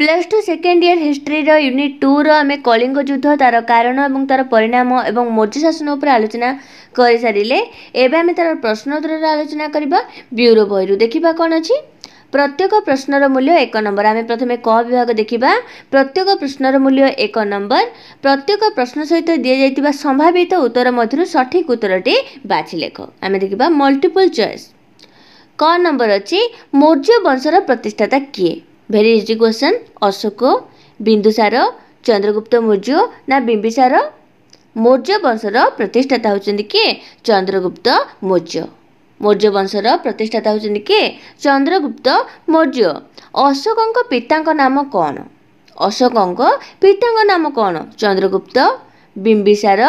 plus two second year ହିଷ୍ଟ୍ରିର unit ଟୁର ଆମେ କଳିଙ୍ଗ ଯୁଦ୍ଧ ତା'ର କାରଣ ଏବଂ ତା'ର ପରିଣାମ ଏବଂ ମୌର୍ଯ୍ୟ ଶାସନ ଉପରେ ଆଲୋଚନା କରିସାରିଲେ ଏବେ ଆମେ ତା'ର ପ୍ରଶ୍ନୋତ୍ତରର ଆଲୋଚନା କରିବା ବ୍ୟୁରୋ ବହିରୁ ଦେଖିବା କ'ଣ ଅଛି ପ୍ରତ୍ୟେକ ପ୍ରଶ୍ନର ମୂଲ୍ୟ ଏକ ନମ୍ବର ଆମେ ପ୍ରଥମେ କ ବିଭାଗ ଦେଖିବା ପ୍ରତ୍ୟେକ ପ୍ରଶ୍ନର ମୂଲ୍ୟ ଏକ ନମ୍ବର ପ୍ରତ୍ୟେକ ପ୍ରଶ୍ନ ସହିତ ଦିଆଯାଇଥିବା ସମ୍ଭାବିତ ଉତ୍ତର ମଧ୍ୟରୁ ସଠିକ୍ ଉତ୍ତରଟି ବାଛି ଲେଖ ଆମେ ଦେଖିବା ମଲ୍ଟିପୁଲ୍ ଚଏସ୍ କ ନମ୍ବର ଅଛି ମୌର୍ଯ୍ୟ ବଂଶର ପ୍ରତିଷ୍ଠାତା କିଏ very easy question Ashoka Bindusara Chandragupta Maurya ନା ବିମ୍ବିସାର ମୌର୍ଯ୍ୟ ବଂଶର ପ୍ରତିଷ୍ଠାତା ହେଉଛନ୍ତି କିଏ ଚନ୍ଦ୍ରଗୁପ୍ତ ମୌର୍ଯ୍ୟ ମୌର୍ଯ୍ୟ ବଂଶର ପ୍ରତିଷ୍ଠାତା ହେଉଛନ୍ତି କିଏ ଚନ୍ଦ୍ରଗୁପ୍ତ ମୌର୍ଯ୍ୟ ଅଶୋକଙ୍କ ପିତାଙ୍କ ନାମ କ'ଣ ଅଶୋକଙ୍କ ପିତାଙ୍କ ନାମ କ'ଣ ଚନ୍ଦ୍ରଗୁପ୍ତ ବିମ୍ବିସାର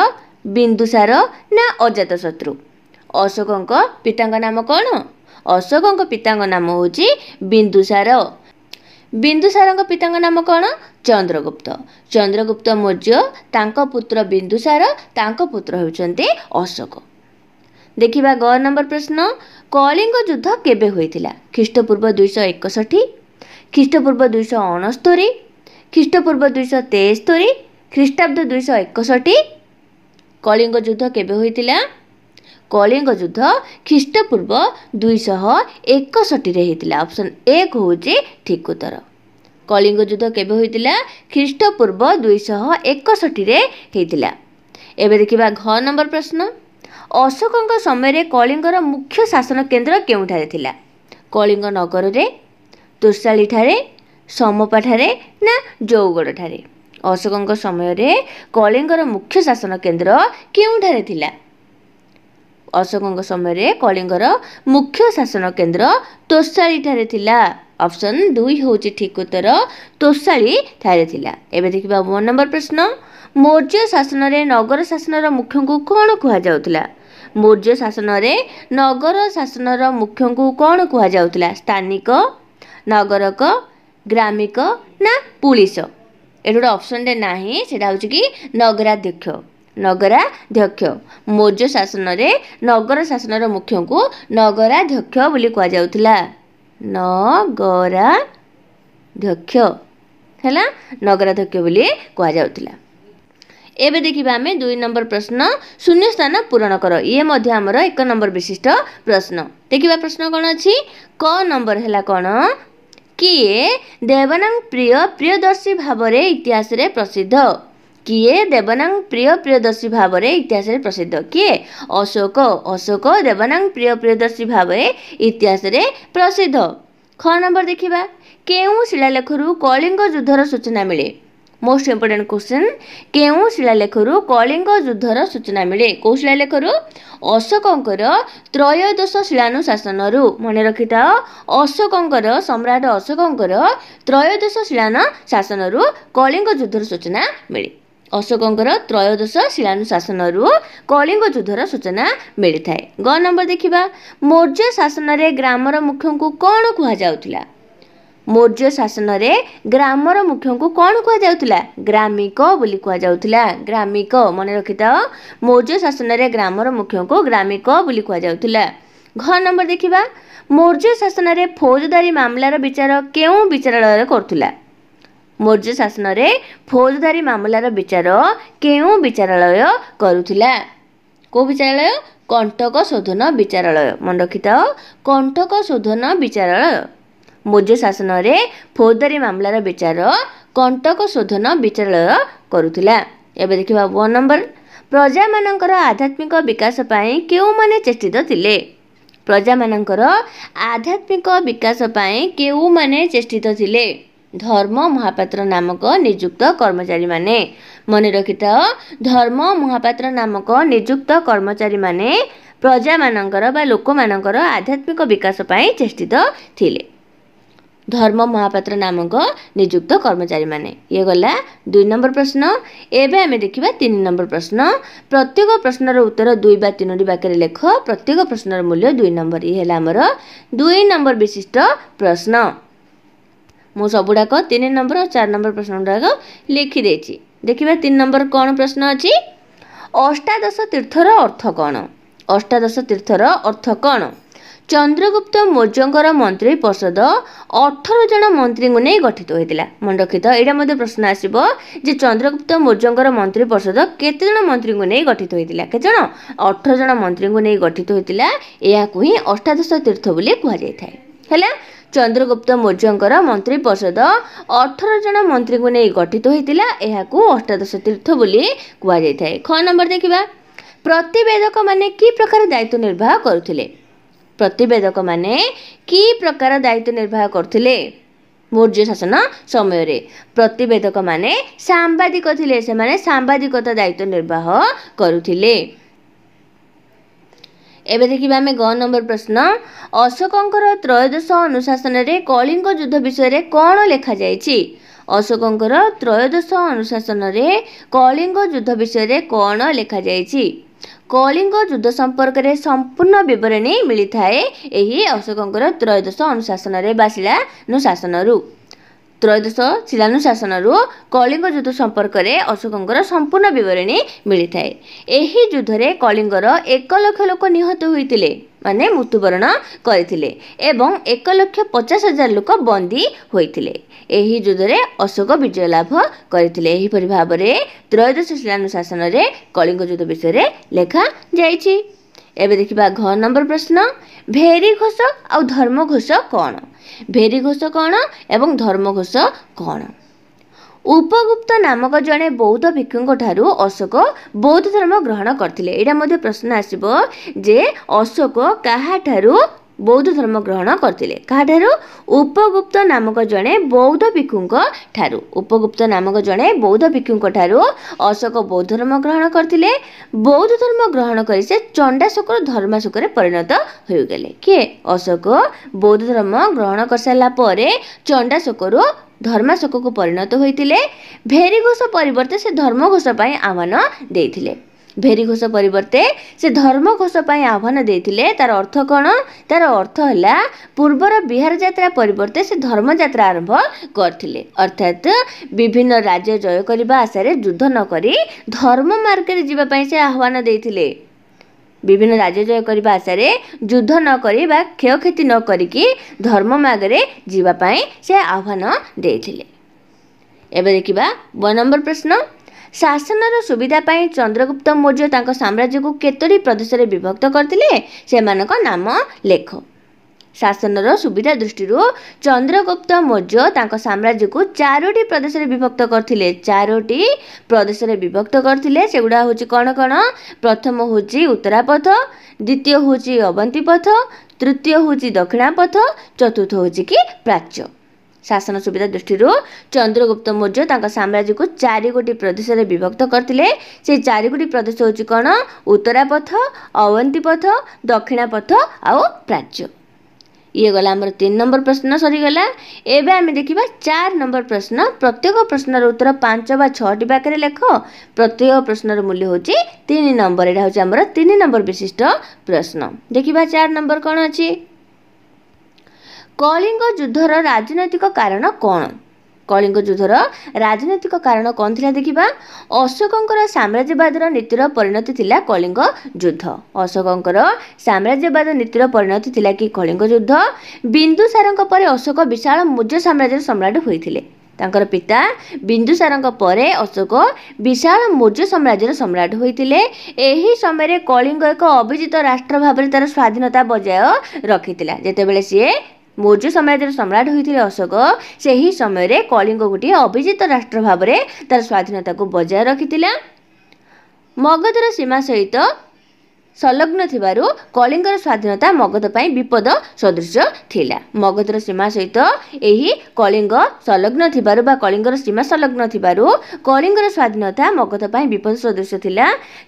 ବିନ୍ଦୁସାର ନା ଅଜାତଶତ୍ରୁ ଅଶୋକଙ୍କ ପିତାଙ୍କ ନାମ କ'ଣ ଅଶୋକଙ୍କ ପିତାଙ୍କ ନାମ ହେଉଛି ବିନ୍ଦୁସାର ବିନ୍ଦୁସାରଙ୍କ ପିତାଙ୍କ ନାମ କ'ଣ ଚନ୍ଦ୍ରଗୁପ୍ତ ଚନ୍ଦ୍ରଗୁପ୍ତ ମୌର୍ଯ୍ୟ ତାଙ୍କ ପୁତ୍ର ବିନ୍ଦୁସାର ତାଙ୍କ ପୁତ୍ର ହେଉଛନ୍ତି ଅଶୋକ ଦେଖିବା ଗ ନମ୍ବର ପ୍ରଶ୍ନ କଳିଙ୍ଗ ଯୁଦ୍ଧ କେବେ ହୋଇଥିଲା ଖ୍ରୀଷ୍ଟପୂର୍ବ ଦୁଇଶହ ଏକଷଠି ଖ୍ରୀଷ୍ଟପୂର୍ବ ଦୁଇଶହ ଅଣସ୍ତୋରୀ ଖ୍ରୀଷ୍ଟପୂର୍ବ ଦୁଇଶହ ତେସ୍ତୋରୀ ଖ୍ରୀଷ୍ଟାବ୍ଦ ଦୁଇଶହ ଏକଷଠି କଳିଙ୍ଗ ଯୁଦ୍ଧ କେବେ ହୋଇଥିଲା କଳିଙ୍ଗ ଯୁଦ୍ଧ ଖ୍ରୀଷ୍ଟପୂର୍ବ ଦୁଇଶହ ଏକଷଠିରେ ହୋଇଥିଲା ଅପସନ୍ ଏକ ହେଉଛି ଠିକ ଉତ୍ତର କଳିଙ୍ଗ ଯୁଦ୍ଧ କେବେ ହୋଇଥିଲା ଖ୍ରୀଷ୍ଟପୂର୍ବ ଦୁଇଶହ ଏକଷଠିରେ ହୋଇଥିଲା ଏବେ ଦେଖିବା ଘ ନମ୍ବର ପ୍ରଶ୍ନ ଅଶୋକଙ୍କ ସମୟରେ କଳିଙ୍ଗର ମୁଖ୍ୟ ଶାସନ କେନ୍ଦ୍ର କେଉଁଠାରେ ଥିଲା କଳିଙ୍ଗ ନଗରରେ ତୋଷାଳିଠାରେ ସମପାଠାରେ ନା ଜୌଗଡ଼ଠାରେ ଅଶୋକଙ୍କ ସମୟରେ କଳିଙ୍ଗର ମୁଖ୍ୟ ଶାସନ କେନ୍ଦ୍ର କେଉଁଠାରେ ଥିଲା ଅଶୋକଙ୍କ ସମୟରେ କଳିଙ୍ଗର ମୁଖ୍ୟ ଶାସନ କେନ୍ଦ୍ର ତୋଷାଳିଠାରେ ଥିଲା ଅପସନ୍ ଦୁଇ ହେଉଛି ଠିକ୍ ଉତ୍ତର ତୋଷାଳିଠାରେ ଥିଲା ଏବେ ଦେଖିବା ଫୋନ୍ ନମ୍ବର ପ୍ରଶ୍ନ ମୌର୍ଯ୍ୟ ଶାସନରେ ନଗର ଶାସନର ମୁଖ୍ୟଙ୍କୁ କ'ଣ କୁହାଯାଉଥିଲା ମୌର୍ଯ୍ୟ ଶାସନରେ ନଗର ଶାସନର ମୁଖ୍ୟଙ୍କୁ କ'ଣ କୁହାଯାଉଥିଲା ସ୍ଥାନିକ ନଗରକ ଗ୍ରାମିକ ନା ପୁଲିସ ଏଠି ଗୋଟେ ଅପସନ୍ଟେ ନାହିଁ ସେଇଟା ହେଉଛି କି ନଗରାଧ୍ୟକ୍ଷ ନଗରାଧ୍ୟକ୍ଷ ମୌର୍ଯ୍ୟ ଶାସନରେ ନଗର ଶାସନର ମୁଖ୍ୟଙ୍କୁ ନଗରାଧ୍ୟକ୍ଷ ବୋଲି କୁହାଯାଉଥିଲା ନଗରାଧ୍ୟକ୍ଷ ହେଲା ନଗରାଧ୍ୟକ୍ଷ ବୋଲି କୁହାଯାଉଥିଲା ଏବେ ଦେଖିବା ଆମେ ଦୁଇ ନମ୍ବର ପ୍ରଶ୍ନ ଶୂନ୍ୟ ସ୍ଥାନ ପୂରଣ କର ଇଏ ମଧ୍ୟ ଆମର ଏକ ନମ୍ବର ବିଶିଷ୍ଟ ପ୍ରଶ୍ନ ଦେଖିବା ପ୍ରଶ୍ନ କ'ଣ ଅଛି କ ନମ୍ବର ହେଲା କ'ଣ କିଏ ଦେବାନାଙ୍କ ପ୍ରିୟ ପ୍ରିୟଦର୍ଶୀ ଭାବରେ ଇତିହାସରେ ପ୍ରସିଦ୍ଧ କିଏ ଦେବନାଂ ପ୍ରିୟ ପ୍ରିୟଦର୍ଶୀ ଭାବରେ ଇତିହାସରେ ପ୍ରସିଦ୍ଧ କିଏ ଅଶୋକ ଅଶୋକ ଦେବନାଂ ପ୍ରିୟ ପ୍ରିୟଦର୍ଶୀ ଭାବରେ ଇତିହାସରେ ପ୍ରସିଦ୍ଧ ଖ ନମ୍ବର ଦେଖିବା କେଉଁ ଶିଳାଲେଖରୁ କଳିଙ୍ଗ ଯୁଦ୍ଧର ସୂଚନା ମିଳେ ମୋଷ୍ଟ ଇମ୍ପୋର୍ଟାଣ୍ଟ କ୍ୱେଶ୍ଚିନ୍ କେଉଁ ଶିଳାଲେଖରୁ କଳିଙ୍ଗ ଯୁଦ୍ଧର ସୂଚନା ମିଳେ କେଉଁ ଶିଳାଲେଖରୁ ଅଶୋକଙ୍କର ତ୍ରୟୋଦଶ ଶିଳାନୁଶାସନରୁ ମନେ ରଖିଥାଅ ଅଶୋକଙ୍କର ସମ୍ରାଟ ଅଶୋକଙ୍କର ତ୍ରୟୋଦଶ ଶିଳାନୁ ଶାସନରୁ କଳିଙ୍ଗ ଯୁଦ୍ଧର ସୂଚନା ମିଳେ ଅଶୋକଙ୍କର ତ୍ରୟୋଦଶ ଶିଳାନୁଶାସନରୁ କଳିଙ୍ଗ ଯୁଦ୍ଧର ସୂଚନା ମିଳିଥାଏ ଗ ନମ୍ବର ଦେଖିବା ମୌର୍ଯ୍ୟ ଶାସନରେ ଗ୍ରାମର ମୁଖ୍ୟଙ୍କୁ କ'ଣ କୁହାଯାଉଥିଲା ମୌର୍ଯ୍ୟ ଶାସନରେ ଗ୍ରାମର ମୁଖ୍ୟଙ୍କୁ କ'ଣ କୁହାଯାଉଥିଲା ଗ୍ରାମିକ ବୋଲି କୁହାଯାଉଥିଲା ଗ୍ରାମିକ ମନେ ରଖିଥାଅ ମୌର୍ଯ୍ୟ ଶାସନରେ ଗ୍ରାମର ମୁଖ୍ୟଙ୍କୁ ଗ୍ରାମିକ ବୋଲି କୁହାଯାଉଥିଲା ଘ ନମ୍ବର ଦେଖିବା ମୌର୍ଯ୍ୟ ଶାସନରେ ଫୌଜଦାରୀ ମାମଲାର ବିଚାର କେଉଁ ବିଚାରାଳୟରେ କରୁଥିଲା ମୌର୍ଯ୍ୟ ଶାସନରେ ଫୌଜଦାରୀ ମାମଲାର ବିଚାର କେଉଁ ବିଚାରାଳୟ କରୁଥିଲା କେଉଁ ବିଚାରାଳୟ କଣ୍ଟକ ଶୋଧନ ବିଚାରାଳୟ ମନେ ରଖିଥାଅ କଣ୍ଟକ ଶୋଧନ ବିଚାରାଳୟ ମୌର୍ଯ୍ୟ ଶାସନରେ ଫୌଜଦାରୀ ମାମଲାର ବିଚାର କଣ୍ଟକ ଶୋଧନ ବିଚାରାଳୟ କରୁଥିଲା ଏବେ ଦେଖିବା ୱାନ୍ ନମ୍ବର ପ୍ରଜାମାନଙ୍କର ଆଧ୍ୟାତ୍ମିକ ବିକାଶ ପାଇଁ କେଉଁମାନେ ଚେଷ୍ଟିତ ଥିଲେ ପ୍ରଜାମାନଙ୍କର ଆଧ୍ୟାତ୍ମିକ ବିକାଶ ପାଇଁ କେଉଁମାନେ ଚେଷ୍ଟିତ ଥିଲେ धर्म महापात्र नामक नियुक्त कर्मचारी मन रकिता धर्म महापात्र नामक नियुक्त कर्मचारी म प्रजा लोक म आध्यात्मिक विकास चेष्टित चेष्ट धर्म महापात्र नामक नियुक्त कर्मचारी ये गला दुई नंबर प्रश्न एम देखा तीन नंबर प्रश्न प्रत्येक प्रश्नर उत्तर दुई बा बानो बाक्य लेख प्रत्येक प्रश्नर मूल्य दुई नंबर नम्बर इहेला दुई नंबर विशिष्ट प्रश्न ମୁଁ ସବୁଗୁଡ଼ାକ ତିନି ନମ୍ବର ଆଉ ଚାରି ନମ୍ବର ପ୍ରଶ୍ନ ଗୁଡ଼ାକ ଲେଖିଦେଇଛି ଦେଖିବା ତିନି ନମ୍ବର କ'ଣ ପ୍ରଶ୍ନ ଅଛି ଅଷ୍ଟାଦଶ ତୀର୍ଥର ଅର୍ଥ କ'ଣ ଅଷ୍ଟାଦଶ ତୀର୍ଥର ଅର୍ଥ କ'ଣ ଚନ୍ଦ୍ରଗୁପ୍ତ ମୌର୍ଯ୍ୟଙ୍କର ମନ୍ତ୍ରୀ ପରିଷଦ ଅଠର ଜଣ ମନ୍ତ୍ରୀଙ୍କୁ ନେଇ ଗଠିତ ହୋଇଥିଲା ମନେ ରଖିତ ଏଇଟା ମଧ୍ୟ ପ୍ରଶ୍ନ ଆସିବ ଯେ ଚନ୍ଦ୍ରଗୁପ୍ତ ମୌର୍ଯ୍ୟଙ୍କର ମନ୍ତ୍ରୀ ପରିଷଦ କେତେ ଜଣ ମନ୍ତ୍ରୀଙ୍କୁ ନେଇ ଗଠିତ ହୋଇଥିଲା କେତେ ଜଣ ଅଠର ଜଣ ମନ୍ତ୍ରୀଙ୍କୁ ନେଇ ଗଠିତ ହୋଇଥିଲା ଏହାକୁ ହିଁ ଅଷ୍ଟାଦଶ ତୀର୍ଥ ବୋଲି କୁହାଯାଇଥାଏ ହେଲା ଚନ୍ଦ୍ରଗୁପ୍ତ ମୌର୍ଯ୍ୟଙ୍କର ମନ୍ତ୍ରୀ ପରିଷଦ ଅଠର ଜଣ ମନ୍ତ୍ରୀଙ୍କୁ ନେଇ ଗଠିତ ହୋଇଥିଲା ଏହାକୁ ଅଷ୍ଟାଦଶ ତୀର୍ଥ ବୋଲି କୁହାଯାଇଥାଏ ଖ ନମ୍ବର ଦେଖିବା ପ୍ରତିବେଦକମାନେ କି ପ୍ରକାର ଦାୟିତ୍ୱ ନିର୍ବାହ କରୁଥିଲେ ପ୍ରତିବେଦକମାନେ କି ପ୍ରକାର ଦାୟିତ୍ୱ ନିର୍ବାହ କରୁଥିଲେ ମୌର୍ଯ୍ୟ ଶାସନ ସମୟରେ ପ୍ରତିବେଦକମାନେ ସାମ୍ବାଦିକ ଥିଲେ ସେମାନେ ସାମ୍ବାଦିକତା ଦାୟିତ୍ୱ ନିର୍ବାହ କରୁଥିଲେ ଏବେ ଦେଖିବା ଆମେ ଗ ନମ୍ବର ପ୍ରଶ୍ନ ଅଶୋକଙ୍କର ତ୍ରୟୋଦଶ ଅନୁଶାସନରେ କଳିଙ୍ଗ ଯୁଦ୍ଧ ବିଷୟରେ କ'ଣ ଲେଖାଯାଇଛି ଅଶୋକଙ୍କର ତ୍ରୟୋଦଶ ଅନୁଶାସନରେ କଳିଙ୍ଗ ଯୁଦ୍ଧ ବିଷୟରେ କ'ଣ ଲେଖାଯାଇଛି କଳିଙ୍ଗ ଯୁଦ୍ଧ ସମ୍ପର୍କରେ ସମ୍ପୂର୍ଣ୍ଣ ବିବରଣୀ ମିଳିଥାଏ ଏହି ଅଶୋକଙ୍କର ତ୍ରୟୋଦଶ ଅନୁଶାସନରେ ବାସିଲା ଅନୁଶାସନରୁ ତ୍ରୟୋଦଶ ଶିଳାନୁଶାସନରୁ କଳିଙ୍ଗ ଯୁଦ୍ଧ ସମ୍ପର୍କରେ ଅଶୋକଙ୍କର ସମ୍ପୂର୍ଣ୍ଣ ବିବରଣୀ ମିଳିଥାଏ ଏହି ଯୁଦ୍ଧରେ କଳିଙ୍ଗର ଏକ ଲକ୍ଷ ଲୋକ ନିହତ ହୋଇଥିଲେ ମାନେ ମୃତ୍ୟୁବରଣ କରିଥିଲେ ଏବଂ ଏକ ଲକ୍ଷ ପଚାଶ ହଜାର ଲୋକ ବନ୍ଦୀ ହୋଇଥିଲେ ଏହି ଯୁଦ୍ଧରେ ଅଶୋକ ବିଜୟ ଲାଭ କରିଥିଲେ ଏହିପରି ଭାବରେ ତ୍ରୟୋଦଶ ଶିଳାନୁଶାସନରେ କଳିଙ୍ଗ ଯୁଦ୍ଧ ବିଷୟରେ ଲେଖାଯାଇଛି ଏବେ ଦେଖିବା ଘ ନମ୍ବର ପ୍ରଶ୍ନ ଭେରି ଘୋଷ ଆଉ ଧର୍ମ ଘୋଷ କ'ଣ ଭେରି ଘୋଷ କ'ଣ ଏବଂ ଧର୍ମ ଘୋଷ କ'ଣ ଉପଗୁପ୍ତ ନାମକ ଜଣେ ବୌଦ୍ଧ ଭିକ୍ଷୁଙ୍କଠାରୁ ଅଶୋକ ବୌଦ୍ଧ ଧର୍ମ ଗ୍ରହଣ କରିଥିଲେ ଏଇଟା ମଧ୍ୟ ପ୍ରଶ୍ନ ଆସିବ ଯେ ଅଶୋକ କାହାଠାରୁ ବୌଦ୍ଧ ଧର୍ମ ଗ୍ରହଣ କରିଥିଲେ କାହାଠାରୁ ଉପଗୁପ୍ତ ନାମକ ଜଣେ ବୌଦ୍ଧ ଭିକ୍ଷୁଙ୍କ ଠାରୁ ଉପଗୁପ୍ତ ନାମକ ଜଣେ ବୌଦ୍ଧ ଭିକ୍ଷୁଙ୍କ ଠାରୁ ଅଶୋକ ବୌଦ୍ଧ ଧର୍ମ ଗ୍ରହଣ କରିଥିଲେ ବୌଦ୍ଧ ଧର୍ମ ଗ୍ରହଣ କରି ସେ ଚଣ୍ଡାଶୋକରୁ ଧର୍ମାଶୋକରେ ପରିଣତ ହୋଇଗଲେ କିଏ ଅଶୋକ ବୌଦ୍ଧ ଧର୍ମ ଗ୍ରହଣ କରିସାରିଲା ପରେ ଚଣ୍ଡାଶୋକରୁ ଧର୍ମାଶୋକକୁ ପରିଣତ ହୋଇଥିଲେ ଭେରିଘୋଷ ପରିବର୍ତ୍ତେ ସେ ଧର୍ମଘୋଷ ପାଇଁ ଆହ୍ୱାନ ଦେଇଥିଲେ ভেরিঘোষ পরিবর্ତ୍তে ସେ ଧର୍ମଘୋଷ ପାଇଁ ଆହ୍ୱାନ ଦେଇଥିଲେ ତାର ଅର୍ଥ କ'ଣ ତାର ଅର୍ଥ ହେଲା ପୂର୍ବର ବିହାର ଯାତ୍ରା ପରିବର୍ତ୍ତେ ସେ ଧର୍ମଯାତ୍ରା ଆରମ୍ଭ କରିଥିଲେ ଅର୍ଥାତ୍ ବିଭିନ୍ନ ରାଜ୍ୟ ଜୟ କରିବା ଆଶାରେ ଯୁଦ୍ଧ ନ କରି ଧର୍ମ ମାର୍ଗରେ ଯିବା ପାଇଁ ସେ ଆହ୍ୱାନ ଦେଇଥିଲେ ବିଭିନ୍ନ ରାଜ୍ୟ ଜୟ କରିବା ଆଶାରେ ଯୁଦ୍ଧ ନ କରି ବା କ୍ଷୟକ୍ଷତି ନ କରିକି ଧର୍ମ ମାର୍ଗରେ ଯିବା ପାଇଁ ସେ ଆହ୍ୱାନ ଦେଇଥିଲେ ଏବେ ଦେଖିବା ବ ନମ୍ବର ପ୍ରଶ୍ନ ଶାସନର ସୁବିଧା ପାଇଁ ଚନ୍ଦ୍ରଗୁପ୍ତ ମୌର୍ଯ୍ୟ ତାଙ୍କ ସାମ୍ରାଜ୍ୟକୁ କେତୋଟି ପ୍ରଦେଶରେ ବିଭକ୍ତ କରିଥିଲେ ସେମାନଙ୍କ ନାମ ଲେଖ ଶାସନର ସୁବିଧା ଦୃଷ୍ଟିରୁ ଚନ୍ଦ୍ରଗୁପ୍ତ ମୌର୍ଯ୍ୟ ତାଙ୍କ ସାମ୍ରାଜ୍ୟକୁ ଚାରୋଟି ପ୍ରଦେଶରେ ବିଭକ୍ତ କରିଥିଲେ ଚାରୋଟି ପ୍ରଦେଶରେ ବିଭକ୍ତ କରିଥିଲେ ସେଗୁଡ଼ା ହେଉଛି କ'ଣ କ'ଣ ପ୍ରଥମ ହେଉଛି ଉତ୍ତରାପଥ ଦ୍ୱିତୀୟ ହେଉଛି ଅବନ୍ତିପଥ ତୃତୀୟ ହେଉଛି ଦକ୍ଷିଣାପଥ ଚତୁର୍ଥ ହେଉଛି କି ପ୍ରାଚ୍ୟ ଶାସନ ସୁବିଧା ଦୃଷ୍ଟିରୁ ଚନ୍ଦ୍ରଗୁପ୍ତ ମୌର୍ଯ୍ୟ ତାଙ୍କ ସାମ୍ରାଜ୍ୟକୁ ଚାରିଗୋଟି ପ୍ରଦେଶରେ ବିଭକ୍ତ କରିଥିଲେ ସେ ଚାରିଗୋଟି ପ୍ରଦେଶ ହେଉଛି କ'ଣ ଉତ୍ତରାପଥ ଅବନ୍ତୀପଥ ଦକ୍ଷିଣାପଥ ଆଉ ପ୍ରାଚ୍ୟ ଇଏ ଗଲା ଆମର ତିନି ନମ୍ବର ପ୍ରଶ୍ନ ସରିଗଲା ଏବେ ଆମେ ଦେଖିବା ଚାରି ନମ୍ବର ପ୍ରଶ୍ନ ପ୍ରତ୍ୟେକ ପ୍ରଶ୍ନର ଉତ୍ତର ପାଞ୍ଚ ବା ଛଅଟି ପାଖରେ ଲେଖ ପ୍ରତ୍ୟେକ ପ୍ରଶ୍ନର ମୂଲ୍ୟ ହେଉଛି ତିନି ନମ୍ବର ଏଇଟା ହେଉଛି ଆମର ତିନି ନମ୍ବର ବିଶିଷ୍ଟ ପ୍ରଶ୍ନ ଦେଖିବା ଚାରି ନମ୍ବର କ'ଣ ଅଛି କଳିଙ୍ଗ ଯୁଦ୍ଧର ରାଜନୈତିକ କାରଣ କ'ଣ କଳିଙ୍ଗ ଯୁଦ୍ଧର ରାଜନୈତିକ କାରଣ କ'ଣ ଥିଲା ଦେଖିବା ଅଶୋକଙ୍କର ସାମ୍ରାଜ୍ୟବାଦର ନୀତିର ପରିଣତି ଥିଲା କଳିଙ୍ଗ ଯୁଦ୍ଧ ଅଶୋକଙ୍କର ସାମ୍ରାଜ୍ୟବାଦ ନୀତିର ପରିଣତି ଥିଲା କି କଳିଙ୍ଗ ଯୁଦ୍ଧ ବିନ୍ଦୁସାରଙ୍କ ପରେ ଅଶୋକ ବିଶାଳ ମୁଜ ସାମ୍ରାଜ୍ୟର ସମ୍ରାଟ ହୋଇଥିଲେ ତାଙ୍କର ପିତା ବିନ୍ଦୁସାରଙ୍କ ପରେ ଅଶୋକ ବିଶାଳ ମୌର୍ଯ୍ୟ ସାମ୍ରାଜ୍ୟର ସମ୍ରାଟ ହୋଇଥିଲେ ଏହି ସମୟରେ କଳିଙ୍ଗ ଏକ ଅଭିଜିତ ରାଷ୍ଟ୍ର ଭାବରେ ତା'ର ସ୍ୱାଧୀନତା ବଜାୟ ରଖିଥିଲା ଯେତେବେଳେ ସିଏ ମୌର୍ଯ୍ୟ ସାମ୍ରାଜ୍ୟର ସମ୍ରାଟ ହୋଇଥିଲେ ଅଶୋକ ସେହି ସମୟରେ କଳିଙ୍ଗ ଗୋଟିଏ ଅଭିଜିତ ରାଷ୍ଟ୍ର ଭାବରେ ତାର ସ୍ଵାଧୀନତାକୁ ବଜାୟ ରଖିଥିଲା ମଗଧର ସୀମା ସହିତ ସଂଲଗ୍ନ ଥିବାରୁ କଳିଙ୍ଗର ସ୍ୱାଧୀନତା ମଗଧ ପାଇଁ ବିପଦ ସଦୃଶ ଥିଲା ମଗଧର ସୀମା ସହିତ ଏହି କଳିଙ୍ଗ ସଂଲଗ୍ନ ଥିବାରୁ ବା କଳିଙ୍ଗର ସୀମା ସଂଲଗ୍ନ ଥିବାରୁ କଳିଙ୍ଗର ସ୍ୱାଧୀନତା ମଗଧ ପାଇଁ ବିପଦ ସଦୃଶ ଥିଲା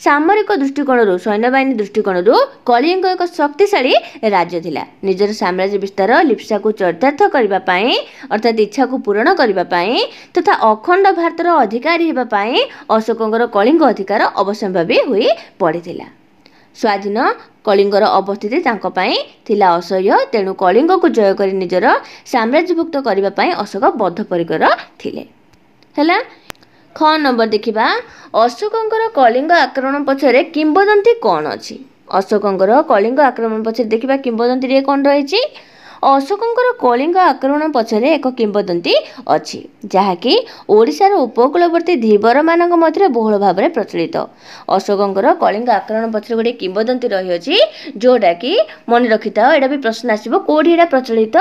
ସାମରିକ ଦୃଷ୍ଟିକୋଣରୁ ସୈନ୍ୟବାହିନୀ ଦୃଷ୍ଟିକୋଣରୁ କଳିଙ୍ଗ ଏକ ଶକ୍ତିଶାଳୀ ରାଜ୍ୟ ଥିଲା ନିଜର ସାମ୍ରାଜ୍ୟ ବିସ୍ତାର ଲିପ୍ସାକୁ ଚରିତାର୍ଥ କରିବା ପାଇଁ ଅର୍ଥାତ୍ ଇଚ୍ଛାକୁ ପୂରଣ କରିବା ପାଇଁ ତଥା ଅଖଣ୍ଡ ଭାରତର ଅଧିକାରୀ ହେବା ପାଇଁ ଅଶୋକଙ୍କର କଳିଙ୍ଗ ଅଧିକାର ଅବସମ୍ଭାବୀ ହୋଇ ପଡ଼ିଥିଲା ସ୍ୱାଧୀନ କଳିଙ୍ଗର ଅବସ୍ଥିତି ତାଙ୍କ ପାଇଁ ଥିଲା ଅସହ୍ୟ ତେଣୁ କଳିଙ୍ଗକୁ ଜୟ କରି ନିଜର ସାମ୍ରାଜ୍ୟଭୁକ୍ତ କରିବା ପାଇଁ ଅଶୋକ ବଦ୍ଧପରିକର ଥିଲେ ହେଲା ଖ ନମ୍ବର ଦେଖିବା ଅଶୋକଙ୍କର କଳିଙ୍ଗ ଆକ୍ରମଣ ପଛରେ କିମ୍ବଦନ୍ତୀ କ'ଣ ଅଛି ଅଶୋକଙ୍କର କଳିଙ୍ଗ ଆକ୍ରମଣ ପଛରେ ଦେଖିବା କିମ୍ବଦନ୍ତୀରେ କ'ଣ ରହିଛି ଅଶୋକଙ୍କର କଳିଙ୍ଗ ଆକ୍ରମଣ ପଛରେ ଏକ କିମ୍ବଦନ୍ତୀ ଅଛି ଯାହାକି ଓଡ଼ିଶାର ଉପକୂଳବର୍ତ୍ତୀ ଧୀବରମାନଙ୍କ ମଧ୍ୟରେ ବହୁଳ ଭାବରେ ପ୍ରଚଳିତ ଅଶୋକଙ୍କର କଳିଙ୍ଗ ଆକ୍ରମଣ ପଛରେ ଗୋଟିଏ କିମ୍ବଦନ୍ତୀ ରହିଅଛି ଯେଉଁଟାକି ମନେ ରଖିଥାଉ ଏଇଟା ବି ପ୍ରଶ୍ନ ଆସିବ କେଉଁଠି ଏଇଟା ପ୍ରଚଳିତ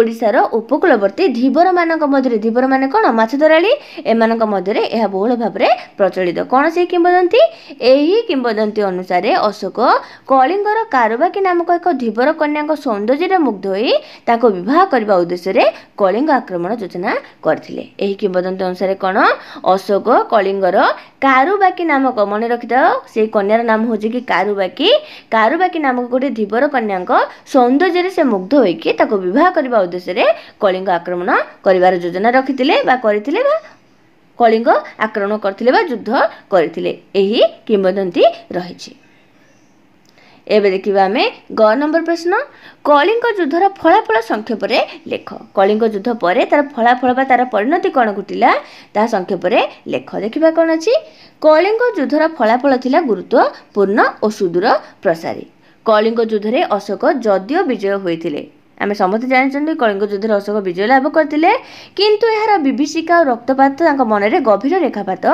ଓଡ଼ିଶାର ଉପକୂଳବର୍ତ୍ତୀ ଧୀବରମାନଙ୍କ ମଧ୍ୟରେ ଧୀବରମାନେ କ'ଣ ମାଛ ଧରାଳି ଏମାନଙ୍କ ମଧ୍ୟରେ ଏହା ବହୁଳ ଭାବରେ ପ୍ରଚଳିତ କ'ଣ ସେହି କିମ୍ବଦନ୍ତୀ ଏହି କିମ୍ବଦନ୍ତୀ ଅନୁସାରେ ଅଶୋକ କଳିଙ୍ଗର କାରବାକୀ ନାମକ ଏକ ଧୀବର କନ୍ୟାଙ୍କ ସୌନ୍ଦର୍ଯ୍ୟରେ ମୁଗ୍ଧ ହୋଇ ତାଙ୍କୁ ବିବାହ କରିବା ଉଦ୍ଦେଶ୍ୟରେ କଳିଙ୍ଗ ଆକ୍ରମଣ ଯୋଜନା କରିଥିଲେ ଏହି କିମ୍ବଦନ୍ତୀ ଅନୁସାରେ କ'ଣ ଅଶୋକ କଳିଙ୍ଗର କାରୁବାକି ନାମକ ମନେ ରଖିଥାଉ ସେ କନ୍ୟାର ନାମ ହେଉଛି କି କାରୁବାକି କାରୁବାକି ନାମକ ଗୋଟିଏ ଧୀବର କନ୍ୟାଙ୍କ ସୌନ୍ଦର୍ଯ୍ୟରେ ସେ ମୁଗ୍ଧ ହୋଇକି ତାକୁ ବିବାହ କରିବା ଉଦ୍ଦେଶ୍ୟରେ କଳିଙ୍ଗ ଆକ୍ରମଣ କରିବାର ଯୋଜନା ରଖିଥିଲେ ବା କରିଥିଲେ ବା କଳିଙ୍ଗ ଆକ୍ରମଣ କରିଥିଲେ ବା ଯୁଦ୍ଧ କରିଥିଲେ ଏହି କିମ୍ବଦନ୍ତୀ ରହିଛି ଏବେ ଦେଖିବା ଆମେ ଗ ନମ୍ବର ପ୍ରଶ୍ନ କଳିଙ୍ଗ ଯୁଦ୍ଧର ଫଳାଫଳ ସଂକ୍ଷେପରେ ଲେଖ କଳିଙ୍ଗ ଯୁଦ୍ଧ ପରେ ତାର ଫଳାଫଳ ବା ତାର ପରିଣତି କ'ଣ ଘଟିଲା ତାହା ସଂକ୍ଷେପରେ ଲେଖ ଦେଖିବା କ'ଣ ଅଛି କଳିଙ୍ଗ ଯୁଦ୍ଧର ଫଳାଫଳ ଥିଲା ଗୁରୁତ୍ୱପୂର୍ଣ୍ଣ ଓ ସୁଦୂର ପ୍ରସାରୀ କଳିଙ୍ଗ ଯୁଦ୍ଧରେ ଅଶୋକ ଯଦିଓ ବିଜୟ ହୋଇଥିଲେ ଆମେ ସମସ୍ତେ ଜାଣିଛନ୍ତି କଳିଙ୍ଗ ଯୁଦ୍ଧରେ ଅଶୋକ ବିଜୟ ଲାଭ କରିଥିଲେ କିନ୍ତୁ ଏହାର ବିଭୀଷିକା ଓ ରକ୍ତପାତ ତାଙ୍କ ମନରେ ଗଭୀର ରେଖାପାତ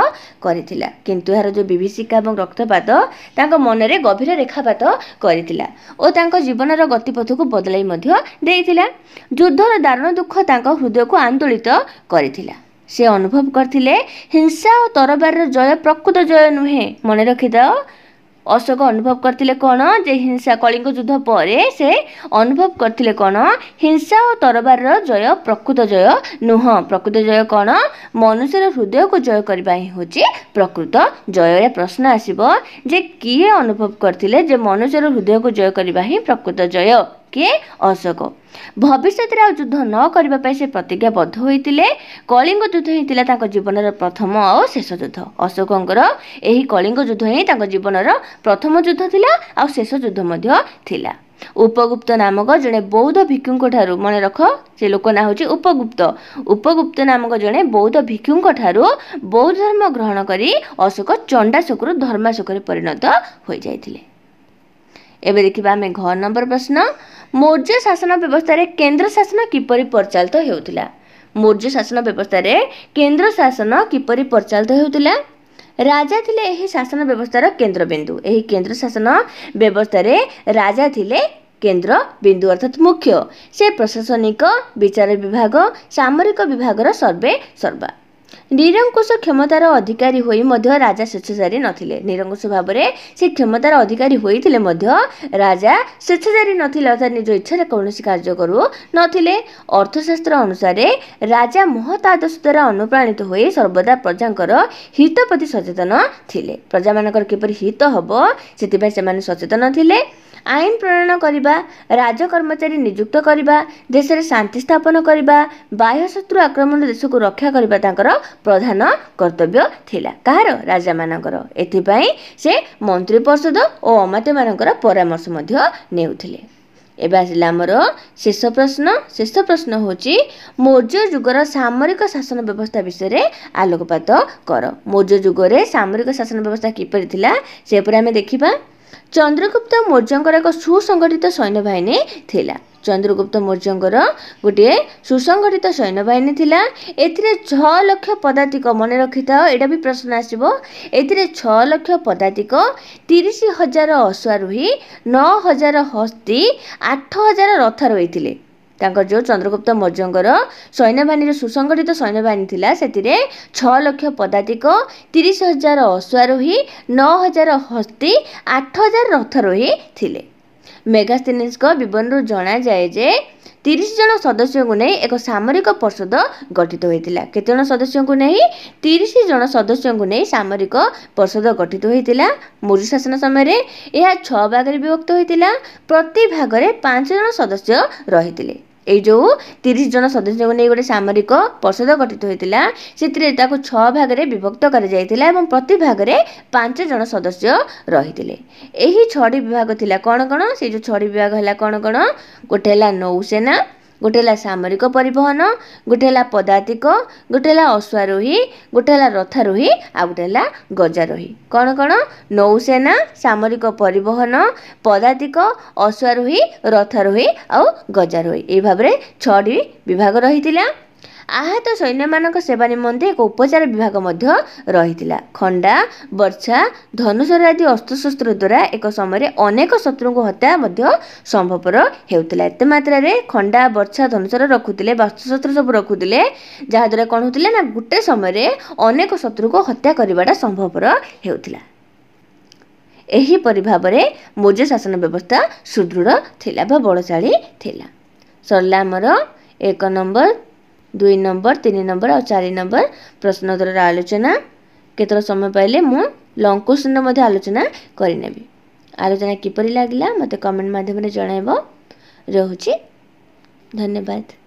କରିଥିଲା କିନ୍ତୁ ଏହାର ଯେଉଁ ବିଭୀଷିକା ଏବଂ ରକ୍ତପାତ ତାଙ୍କ ମନରେ ଗଭୀର ରେଖାପାତ କରିଥିଲା ଓ ତାଙ୍କ ଜୀବନର ଗତିପଥକୁ ବଦଳାଇ ମଧ୍ୟ ଦେଇଥିଲା ଯୁଦ୍ଧର ଦାରୁଣ ଦୁଃଖ ତାଙ୍କ ହୃଦୟକୁ ଆନ୍ଦୋଳିତ କରିଥିଲା ସେ ଅନୁଭବ କରିଥିଲେ ହିଂସା ଓ ତରବାରର ଜୟ ପ୍ରକୃତ ଜୟ ନୁହେଁ ମନେ ରଖିଥାଅ ଅଶୋକ ଅନୁଭବ କରିଥିଲେ କ'ଣ ଯେ ହିଂସା କଳିଙ୍ଗ ଯୁଦ୍ଧ ପରେ ସେ ଅନୁଭବ କରିଥିଲେ କ'ଣ ହିଂସା ଓ ତରବାରର ଜୟ ପ୍ରକୃତ ଜୟ ନୁହଁ ପ୍ରକୃତ ଜୟ କ'ଣ ମନୁଷ୍ୟର ହୃଦୟକୁ ଜୟ କରିବା ହିଁ ହେଉଛି ପ୍ରକୃତ ଜୟରେ ପ୍ରଶ୍ନ ଆସିବ ଯେ କିଏ ଅନୁଭବ କରିଥିଲେ ଯେ ମନୁଷ୍ୟର ହୃଦୟକୁ ଜୟ କରିବା ହିଁ ପ୍ରକୃତ ଜୟ କିଏ ଅଶୋକ ଭବିଷ୍ୟତରେ ଆଉ ଯୁଦ୍ଧ ନ କରିବା ପାଇଁ ସେ ପ୍ରତିଜ୍ଞାବଦ୍ଧ ହୋଇଥିଲେ କଳିଙ୍ଗ ଯୁଦ୍ଧ ହିଁ ଥିଲା ତାଙ୍କ ଜୀବନର ପ୍ରଥମ ଆଉ ଶେଷ ଯୁଦ୍ଧ ଅଶୋକଙ୍କର ଏହି କଳିଙ୍ଗ ଯୁଦ୍ଧ ହିଁ ତାଙ୍କ ଜୀବନର ପ୍ରଥମ ଯୁଦ୍ଧ ଥିଲା ଆଉ ଶେଷ ଯୁଦ୍ଧ ମଧ୍ୟ ଥିଲା ଉପଗୁପ୍ତ ନାମକ ଜଣେ ବୌଦ୍ଧ ଭିକ୍ଷୁଙ୍କ ଠାରୁ ମନେ ରଖ ସେ ଲୋକ ନାଁ ହେଉଛି ଉପଗୁପ୍ତ ଉପଗୁପ୍ତ ନାମକ ଜଣେ ବୌଦ୍ଧ ଭିକ୍ଷୁଙ୍କ ଠାରୁ ବୌଦ୍ଧ ଧର୍ମ ଗ୍ରହଣ କରି ଅଶୋକ ଚଣ୍ଡାଶୋକରୁ ଧର୍ମାଶୋକରେ ପରିଣତ ହୋଇଯାଇଥିଲେ ଏବେ ଦେଖିବା ଆମେ ଘ ନମ୍ବର ପ୍ରଶ୍ନ ମୌର୍ଯ୍ୟ ଶାସନ ବ୍ୟବସ୍ଥାରେ କେନ୍ଦ୍ର ଶାସନ କିପରି ପରିଚାଳିତ ହେଉଥିଲା ମୌର୍ଯ୍ୟ ଶାସନ ବ୍ୟବସ୍ଥାରେ କେନ୍ଦ୍ର ଶାସନ କିପରି ପରିଚାଳିତ ହେଉଥିଲା ରାଜା ଥିଲେ ଏହି ଶାସନ ବ୍ୟବସ୍ଥାର କେନ୍ଦ୍ରବିନ୍ଦୁ ଏହି କେନ୍ଦ୍ର ଶାସନ ବ୍ୟବସ୍ଥାରେ ରାଜା ଥିଲେ କେନ୍ଦ୍ର ବିନ୍ଦୁ ଅର୍ଥାତ୍ ମୁଖ୍ୟ ସେ ପ୍ରଶାସନିକ ବିଚାର ବିଭାଗ ସାମରିକ ବିଭାଗର ସର୍ବେ ସର୍ବା ନିରଙ୍କୁଶ କ୍ଷମତାର ଅଧିକାରୀ ହୋଇ ମଧ୍ୟ ରାଜା ସ୍ୱେଚ୍ଛାଚାରୀ ନଥିଲେ ନିରଙ୍କୁଶ ଭାବରେ ସେ କ୍ଷମତାର ଅଧିକାରୀ ହୋଇଥିଲେ ମଧ୍ୟ ରାଜା ସ୍ୱେଚ୍ଛାଚାରୀ ନଥିଲେ ଅର୍ଥାତ୍ ନିଜ ଇଚ୍ଛାରେ କୌଣସି କାର୍ଯ୍ୟ କରୁନଥିଲେ ଅର୍ଥଶାସ୍ତ୍ର ଅନୁସାରେ ରାଜା ମହତ ଆଦର୍ଶ ଦ୍ୱାରା ଅନୁପ୍ରାଣିତ ହୋଇ ସର୍ବଦା ପ୍ରଜାଙ୍କର ହିତ ପ୍ରତି ସଚେତନ ଥିଲେ ପ୍ରଜାମାନଙ୍କର କିପରି ହିତ ହେବ ସେଥିପାଇଁ ସେମାନେ ସଚେତନ ଥିଲେ ଆଇନ ପ୍ରଣୟନ କରିବା ରାଜ କର୍ମଚାରୀ ନିଯୁକ୍ତ କରିବା ଦେଶରେ ଶାନ୍ତି ସ୍ଥାପନ କରିବା ବାହ୍ୟଶତ୍ରୁ ଆକ୍ରମଣ ଦେଶକୁ ରକ୍ଷା କରିବା ତାଙ୍କର ପ୍ରଧାନ କର୍ତ୍ତବ୍ୟ ଥିଲା କାହାର ରାଜାମାନଙ୍କର ଏଥିପାଇଁ ସେ ମନ୍ତ୍ରୀ ପରିଷଦ ଓ ଅମାତ୍ୟମାନଙ୍କର ପରାମର୍ଶ ମଧ୍ୟ ନେଉଥିଲେ ଏବେ ଆସିଲା ଆମର ଶେଷ ପ୍ରଶ୍ନ ଶେଷ ପ୍ରଶ୍ନ ହେଉଛି ମୌର୍ଯ୍ୟ ଯୁଗର ସାମରିକ ଶାସନ ବ୍ୟବସ୍ଥା ବିଷୟରେ ଆଲୋକପାତ କର ମୌର୍ଯ୍ୟ ଯୁଗରେ ସାମରିକ ଶାସନ ବ୍ୟବସ୍ଥା କିପରି ଥିଲା ସେ ଆମେ ଦେଖିବା ଚନ୍ଦ୍ରଗୁପ୍ତ ମୌର୍ଯ୍ୟଙ୍କର ଏକ ସୁସଂଗଠିତ ସୈନ୍ୟବାହିନୀ ଥିଲା ଚନ୍ଦ୍ରଗୁପ୍ତ ମୌର୍ଯ୍ୟଙ୍କର ଗୋଟିଏ ସୁସଂଗଠିତ ସୈନ୍ୟବାହିନୀ ଥିଲା ଏଥିରେ ଛଅ ଲକ୍ଷ ପଦାତିକ ମନେ ରଖିଥାଉ ଏଇଟା ବି ପ୍ରଶ୍ନ ଆସିବ ଏଥିରେ ଛଅ ଲକ୍ଷ ପଦାତିକ ତିରିଶ ହଜାର ଅଶ୍ୱାରୋହୀ ନଅ ହଜାର ହସ୍ତୀ ଆଠ ହଜାର ରଥ ରହିଥିଲେ ତାଙ୍କର ଯେଉଁ ଚନ୍ଦ୍ରଗୁପ୍ତ ମୌର୍ଯ୍ୟଙ୍କର ସୈନ୍ୟବାହିନୀର ସୁସଂଗଠିତ ସୈନ୍ୟବାହିନୀ ଥିଲା ସେଥିରେ ଛଅ ଲକ୍ଷ ପଦାତିକ ତିରିଶ ହଜାର ଅଶ୍ୱାରୋହୀ ନଅ ହଜାର ହସ୍ତି ଆଠ ହଜାର ରଥରୋହୀ ଥିଲେ ମେଗାସ୍ତିନିସ୍ଙ୍କ ବିବରଣୀରୁ ଜଣାଯାଏ ଯେ ତିରିଶ ଜଣ ସଦସ୍ୟଙ୍କୁ ନେଇ ଏକ ସାମରିକ ପରିଷଦ ଗଠିତ ହୋଇଥିଲା କେତେ ଜଣ ସଦସ୍ୟଙ୍କୁ ନେଇ ତିରିଶ ଜଣ ସଦସ୍ୟଙ୍କୁ ନେଇ ସାମରିକ ପରିଷଦ ଗଠିତ ହୋଇଥିଲା ମୌର୍ଯ୍ୟ ଶାସନ ସମୟରେ ଏହା ଛଅ ଭାଗରେ ବିଭକ୍ତ ହୋଇଥିଲା ପ୍ରତି ଭାଗରେ ପାଞ୍ଚ ଜଣ ସଦସ୍ୟ ରହିଥିଲେ ଏଇ ଯେଉଁ ତିରିଶ ଜଣ ସଦସ୍ୟଙ୍କୁ ନେଇ ଗୋଟେ ସାମରିକ ପରିଷଦ ଗଠିତ ହୋଇଥିଲା ସେଥିରେ ତାକୁ ଛଅ ଭାଗରେ ବିଭକ୍ତ କରାଯାଇଥିଲା ଏବଂ ପ୍ରତି ଭାଗରେ ପାଞ୍ଚ ଜଣ ସଦସ୍ୟ ରହିଥିଲେ ଏହି ଛଅଟି ବିଭାଗ ଥିଲା କ'ଣ କ'ଣ ସେଇ ଯେଉଁ ଛଅଟି ବିଭାଗ ହେଲା କ'ଣ କ'ଣ ଗୋଟେ ହେଲା ନୌସେନା ଗୋଟେ ହେଲା ସାମରିକ ପରିବହନ ଗୋଟେ ହେଲା ପଦାତିକ ଗୋଟେ ହେଲା ଅଶ୍ୱାରୋହୀ ଗୋଟେ ହେଲା ରଥାରୋହୀ ଆଉ ଗୋଟେ ହେଲା ଗଜାରୋହୀ କ'ଣ କ'ଣ ନୌସେନା ସାମରିକ ପରିବହନ ପଦାତିକ ଅଶ୍ୱାରୋହୀ ରଥାରୋହୀ ଆଉ ଗଜାରୋହୀ ଏହି ଭାବରେ ଛଅଟି ବିଭାଗ ରହିଥିଲା ଆହତ ସୈନ୍ୟମାନଙ୍କ ସେବା ନିମନ୍ତେ ଏକ ଉପଚାର ବିଭାଗ ମଧ୍ୟ ରହିଥିଲା ଖଣ୍ଡା ବର୍ଷା ଧନୁସର ଆଦି ଅସ୍ତ୍ରଶସ୍ତ୍ର ଦ୍ୱାରା ଏକ ସମୟରେ ଅନେକ ଶତ୍ରୁଙ୍କୁ ହତ୍ୟା ମଧ୍ୟ ସମ୍ଭବପର ହେଉଥିଲା ଏତେ ମାତ୍ରାରେ ଖଣ୍ଡା ବର୍ଷା ଧନୁସର ରଖୁଥିଲେ ବା ଅସ୍ତ୍ରଶସ୍ତ୍ର ସବୁ ରଖୁଥିଲେ ଯାହାଦ୍ୱାରା କ'ଣ ହେଉଥିଲା ନା ଗୋଟେ ସମୟରେ ଅନେକ ଶତ୍ରୁଙ୍କୁ ହତ୍ୟା କରିବାଟା ସମ୍ଭବପର ହେଉଥିଲା ଏହିପରି ଭାବରେ ମୌର୍ଯ୍ୟ ଶାସନ ବ୍ୟବସ୍ଥା ସୁଦୃଢ଼ ଥିଲା ବା ବଳଶାଳୀ ଥିଲା ସରିଲା ଆମର ଏକ ନମ୍ବର ଦୁଇ ନମ୍ବର ତିନି ନମ୍ବର ଆଉ ଚାରି ନମ୍ବର ପ୍ରଶ୍ନୋତ୍ତରର ଆଲୋଚନା କେତେବେଳେ ସମୟ ପାଇଲେ ମୁଁ ଲଙ୍ଗ କୋଶ୍ଚିନ୍ର ମଧ୍ୟ ଆଲୋଚନା କରିନେବି ଆଲୋଚନା କିପରି ଲାଗିଲା ମୋତେ କମେଣ୍ଟ ମାଧ୍ୟମରେ ଜଣାଇବ ରହୁଛି ଧନ୍ୟବାଦ